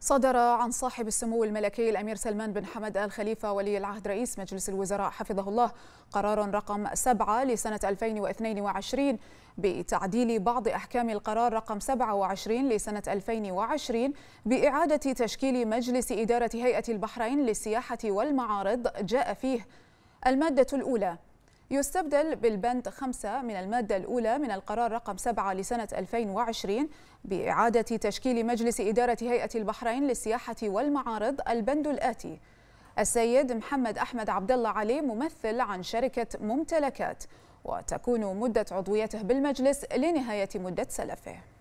صدر عن صاحب السمو الملكي الأمير سلمان بن حمد آل خليفة ولي العهد رئيس مجلس الوزراء حفظه الله قرار رقم 7 لسنة 2022 بتعديل بعض أحكام القرار رقم 27 لسنة 2020 بإعادة تشكيل مجلس إدارة هيئة البحرين للسياحة والمعارض جاء فيه المادة الأولى يستبدل بالبند 5 من المادة الأولى من القرار رقم 7 لسنة 2020 بإعادة تشكيل مجلس إدارة هيئة البحرين للسياحة والمعارض البند الآتي السيد محمد أحمد عبد الله علي ممثل عن شركة ممتلكات وتكون مدة عضويته بالمجلس لنهاية مدة سلفه